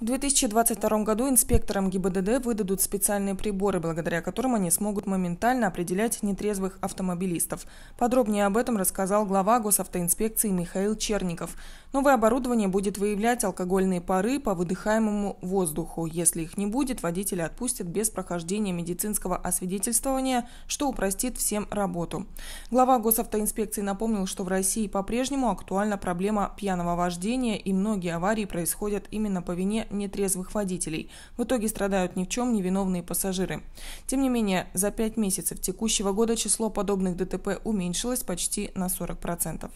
В 2022 году инспекторам ГИБДД выдадут специальные приборы, благодаря которым они смогут моментально определять нетрезвых автомобилистов. Подробнее об этом рассказал глава госавтоинспекции Михаил Черников. Новое оборудование будет выявлять алкогольные пары по выдыхаемому воздуху. Если их не будет, водители отпустят без прохождения медицинского освидетельствования, что упростит всем работу. Глава госавтоинспекции напомнил, что в России по-прежнему актуальна проблема пьяного вождения и многие аварии происходят именно по вине нетрезвых водителей. В итоге страдают ни в чем невиновные пассажиры. Тем не менее, за пять месяцев текущего года число подобных ДТП уменьшилось почти на 40%.